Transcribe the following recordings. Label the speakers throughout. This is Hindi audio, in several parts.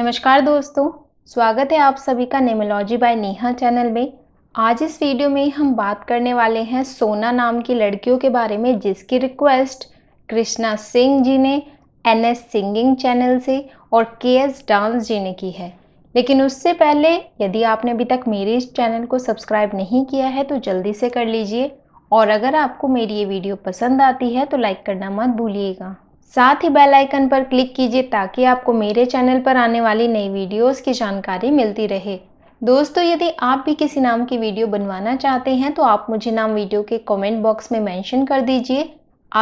Speaker 1: नमस्कार दोस्तों स्वागत है आप सभी का नेमोलॉजी बाय नेहा चैनल में आज इस वीडियो में हम बात करने वाले हैं सोना नाम की लड़कियों के बारे में जिसकी रिक्वेस्ट कृष्णा सिंह जी ने एन एस सिंगिंग चैनल से और के एस डांस जी ने की है लेकिन उससे पहले यदि आपने अभी तक मेरे इस चैनल को सब्सक्राइब नहीं किया है तो जल्दी से कर लीजिए और अगर आपको मेरी ये वीडियो पसंद आती है तो लाइक करना मत भूलिएगा साथ ही बेल आइकन पर क्लिक कीजिए ताकि आपको मेरे चैनल पर आने वाली नई वीडियोस की जानकारी मिलती रहे दोस्तों यदि आप भी किसी नाम की वीडियो बनवाना चाहते हैं तो आप मुझे नाम वीडियो के कमेंट बॉक्स में मेंशन कर दीजिए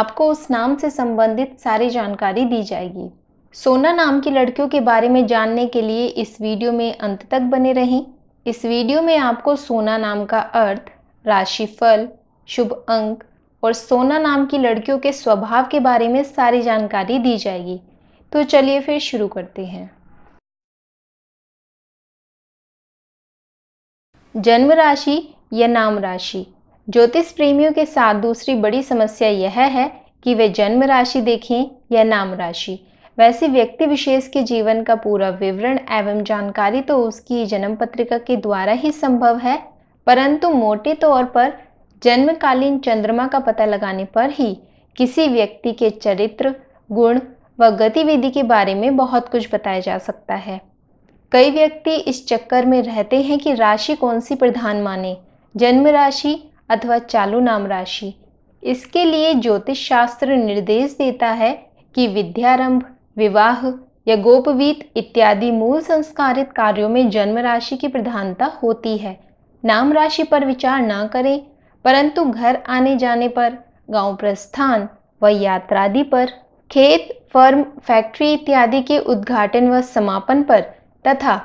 Speaker 1: आपको उस नाम से संबंधित सारी जानकारी दी जाएगी सोना नाम की लड़कियों के बारे में जानने के लिए इस वीडियो में अंत तक बने रहें इस वीडियो में आपको सोना नाम का अर्थ राशिफल शुभ अंक और सोना नाम की लड़कियों के स्वभाव के बारे में सारी जानकारी दी जाएगी तो चलिए फिर शुरू करते हैं जन्म राशि या नाम राशि ज्योतिष प्रेमियों के साथ दूसरी बड़ी समस्या यह है कि वे जन्म राशि देखें या नाम राशि वैसे व्यक्ति विशेष के जीवन का पूरा विवरण एवं जानकारी तो उसकी जन्म पत्रिका के द्वारा ही संभव है परंतु मोटे तौर पर जन्मकालीन चंद्रमा का पता लगाने पर ही किसी व्यक्ति के चरित्र गुण व गतिविधि के बारे में बहुत कुछ बताया जा सकता है कई व्यक्ति इस चक्कर में रहते हैं कि राशि कौन सी प्रधान माने जन्म राशि अथवा चालू नाम राशि इसके लिए ज्योतिष शास्त्र निर्देश देता है कि विद्यारंभ विवाह या गोपवीत इत्यादि मूल संस्कारित कार्यों में जन्म राशि की प्रधानता होती है नाम राशि पर विचार ना करें परंतु घर आने जाने पर गांव प्रस्थान व यात्रादि पर खेत फर्म फैक्ट्री इत्यादि के उद्घाटन व समापन पर तथा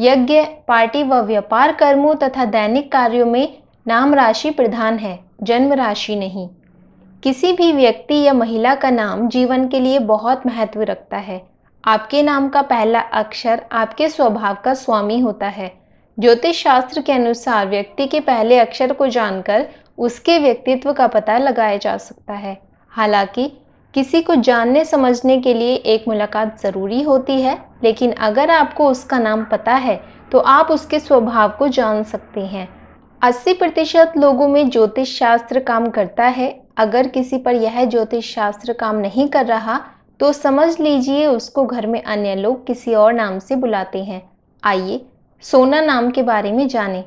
Speaker 1: यज्ञ पार्टी व व्यापार कर्मों तथा दैनिक कार्यों में नाम राशि प्रधान है जन्म राशि नहीं किसी भी व्यक्ति या महिला का नाम जीवन के लिए बहुत महत्व रखता है आपके नाम का पहला अक्षर आपके स्वभाव का स्वामी होता है ज्योतिष शास्त्र के अनुसार व्यक्ति के पहले अक्षर को जानकर उसके व्यक्तित्व का पता लगाया जा सकता है हालांकि किसी को जानने समझने के लिए एक मुलाकात ज़रूरी होती है लेकिन अगर आपको उसका नाम पता है तो आप उसके स्वभाव को जान सकते हैं 80 प्रतिशत लोगों में ज्योतिष शास्त्र काम करता है अगर किसी पर यह ज्योतिष शास्त्र काम नहीं कर रहा तो समझ लीजिए उसको घर में अन्य लोग किसी और नाम से बुलाते हैं आइए सोना नाम के बारे में जानें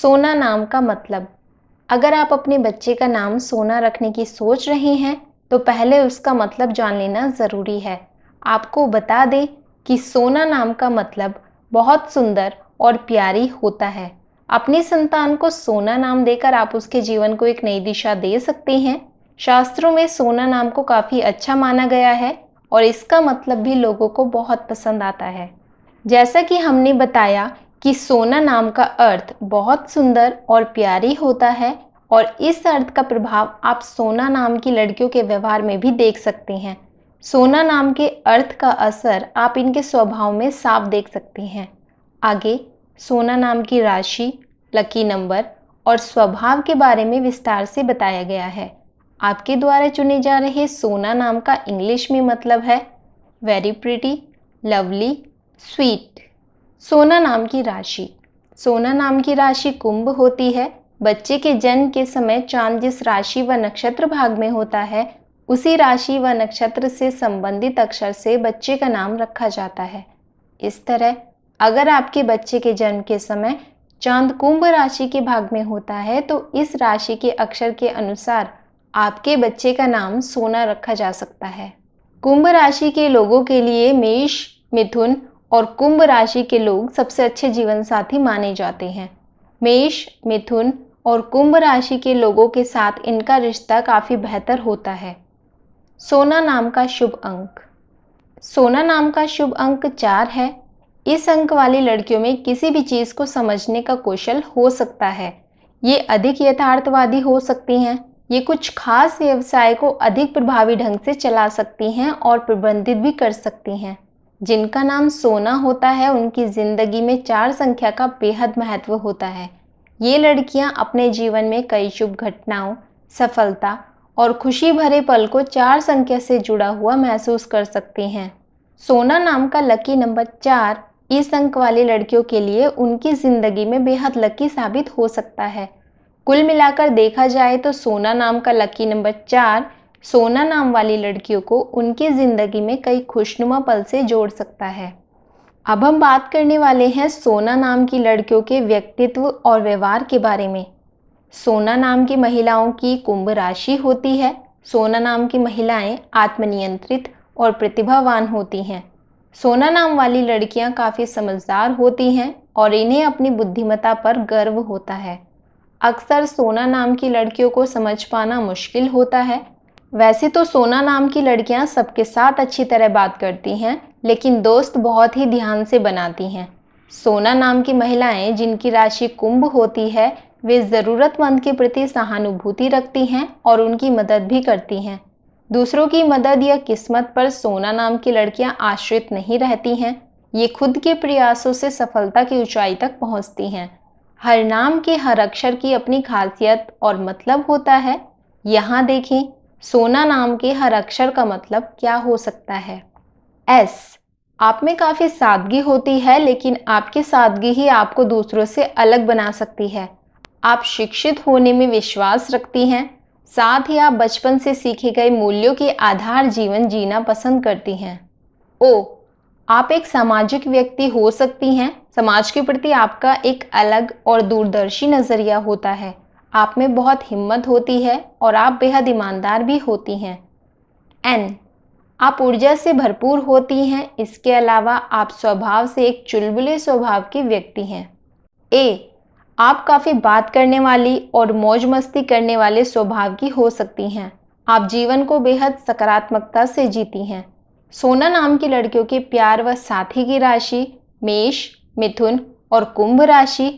Speaker 1: सोना नाम का मतलब अगर आप अपने बच्चे का नाम सोना रखने की सोच रहे हैं तो पहले उसका मतलब जान लेना ज़रूरी है आपको बता दें कि सोना नाम का मतलब बहुत सुंदर और प्यारी होता है अपनी संतान को सोना नाम देकर आप उसके जीवन को एक नई दिशा दे सकते हैं शास्त्रों में सोना नाम को काफ़ी अच्छा माना गया है और इसका मतलब भी लोगों को बहुत पसंद आता है जैसा कि हमने बताया कि सोना नाम का अर्थ बहुत सुंदर और प्यारी होता है और इस अर्थ का प्रभाव आप सोना नाम की लड़कियों के व्यवहार में भी देख सकते हैं सोना नाम के अर्थ का असर आप इनके स्वभाव में साफ देख सकते हैं आगे सोना नाम की राशि लकी नंबर और स्वभाव के बारे में विस्तार से बताया गया है आपके द्वारा चुने जा रहे सोना नाम का इंग्लिश में मतलब है वेरी प्रिटी लवली स्वीट सोना नाम की राशि सोना नाम की राशि कुंभ होती है बच्चे के जन्म के समय चांद जिस राशि व नक्षत्र भाग में होता है उसी राशि व नक्षत्र से संबंधित अक्षर से बच्चे का नाम रखा जाता है इस तरह अगर आपके बच्चे के जन्म के समय चांद कुंभ राशि के भाग में होता है तो इस राशि के अक्षर के अनुसार आपके बच्चे का नाम सोना रखा जा सकता है कुंभ राशि के लोगों के लिए मेष मिथुन और कुंभ राशि के लोग सबसे अच्छे जीवन साथी माने जाते हैं मेष मिथुन और कुंभ राशि के लोगों के साथ इनका रिश्ता काफ़ी बेहतर होता है सोना नाम का शुभ अंक सोना नाम का शुभ अंक चार है इस अंक वाली लड़कियों में किसी भी चीज़ को समझने का कौशल हो सकता है ये अधिक यथार्थवादी हो सकती हैं ये कुछ खास व्यवसाय को अधिक प्रभावी ढंग से चला सकती हैं और प्रबंधित भी कर सकती हैं जिनका नाम सोना होता है उनकी ज़िंदगी में चार संख्या का बेहद महत्व होता है ये लड़कियां अपने जीवन में कई शुभ घटनाओं सफलता और खुशी भरे पल को चार संख्या से जुड़ा हुआ महसूस कर सकती हैं सोना नाम का लकी नंबर चार इस अंक वाली लड़कियों के लिए उनकी ज़िंदगी में बेहद लकी साबित हो सकता है कुल मिलाकर देखा जाए तो सोना नाम का लकी नंबर चार सोना नाम वाली लड़कियों को उनकी ज़िंदगी में कई खुशनुमा पल से जोड़ सकता है अब हम बात करने वाले हैं सोना नाम की लड़कियों के व्यक्तित्व और व्यवहार के बारे में सोना नाम की महिलाओं की कुंभ राशि होती है सोना नाम की महिलाएं आत्मनियंत्रित और प्रतिभावान होती हैं सोना नाम वाली लड़कियां काफ़ी समझदार होती हैं और इन्हें अपनी बुद्धिमत्ता पर गर्व होता है अक्सर सोना नाम की लड़कियों को समझ पाना मुश्किल होता है वैसे तो सोना नाम की लड़कियां सबके साथ अच्छी तरह बात करती हैं लेकिन दोस्त बहुत ही ध्यान से बनाती हैं सोना नाम की महिलाएं जिनकी राशि कुंभ होती है वे ज़रूरतमंद के प्रति सहानुभूति रखती हैं और उनकी मदद भी करती हैं दूसरों की मदद या किस्मत पर सोना नाम की लड़कियां आश्रित नहीं रहती हैं ये खुद के प्रयासों से सफलता की ऊंचाई तक पहुंचती हैं हर नाम के हर अक्षर की अपनी खासियत और मतलब होता है यहाँ देखें सोना नाम के हर अक्षर का मतलब क्या हो सकता है एस आप में काफ़ी सादगी होती है लेकिन आपकी सादगी ही आपको दूसरों से अलग बना सकती है आप शिक्षित होने में विश्वास रखती हैं साथ ही आप बचपन से सीखे गए मूल्यों के आधार जीवन जीना पसंद करती हैं ओ आप एक सामाजिक व्यक्ति हो सकती हैं समाज के प्रति आपका एक अलग और दूरदर्शी नज़रिया होता है आप में बहुत हिम्मत होती है और आप बेहद ईमानदार भी होती हैं एन आप ऊर्जा से भरपूर होती हैं इसके अलावा आप स्वभाव से एक चुलबुले स्वभाव की व्यक्ति हैं ए आप काफ़ी बात करने वाली और मौज मस्ती करने वाले स्वभाव की हो सकती हैं आप जीवन को बेहद सकारात्मकता से जीती हैं सोना नाम की लड़कियों के प्यार व साथी की राशि मेष मिथुन और कुंभ राशि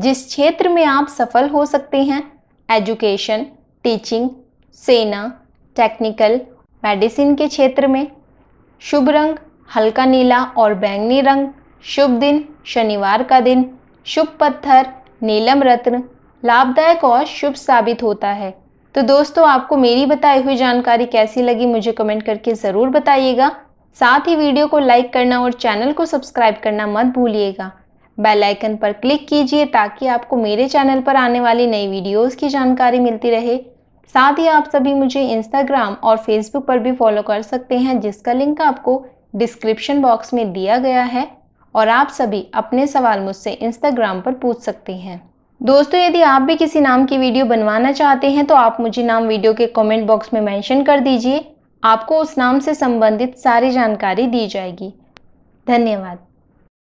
Speaker 1: जिस क्षेत्र में आप सफल हो सकते हैं एजुकेशन टीचिंग सेना टेक्निकल मेडिसिन के क्षेत्र में शुभ रंग हल्का नीला और बैंगनी रंग शुभ दिन शनिवार का दिन शुभ पत्थर नीलम रत्न लाभदायक और शुभ साबित होता है तो दोस्तों आपको मेरी बताई हुई जानकारी कैसी लगी मुझे कमेंट करके ज़रूर बताइएगा साथ ही वीडियो को लाइक करना और चैनल को सब्सक्राइब करना मत भूलिएगा बेल आइकन पर क्लिक कीजिए ताकि आपको मेरे चैनल पर आने वाली नई वीडियोस की जानकारी मिलती रहे साथ ही आप सभी मुझे इंस्टाग्राम और फेसबुक पर भी फॉलो कर सकते हैं जिसका लिंक आपको डिस्क्रिप्शन बॉक्स में दिया गया है और आप सभी अपने सवाल मुझसे इंस्टाग्राम पर पूछ सकते हैं दोस्तों यदि आप भी किसी नाम की वीडियो बनवाना चाहते हैं तो आप मुझे नाम वीडियो के कमेंट बॉक्स में मेंशन कर दीजिए आपको उस नाम से संबंधित सारी जानकारी दी जाएगी धन्यवाद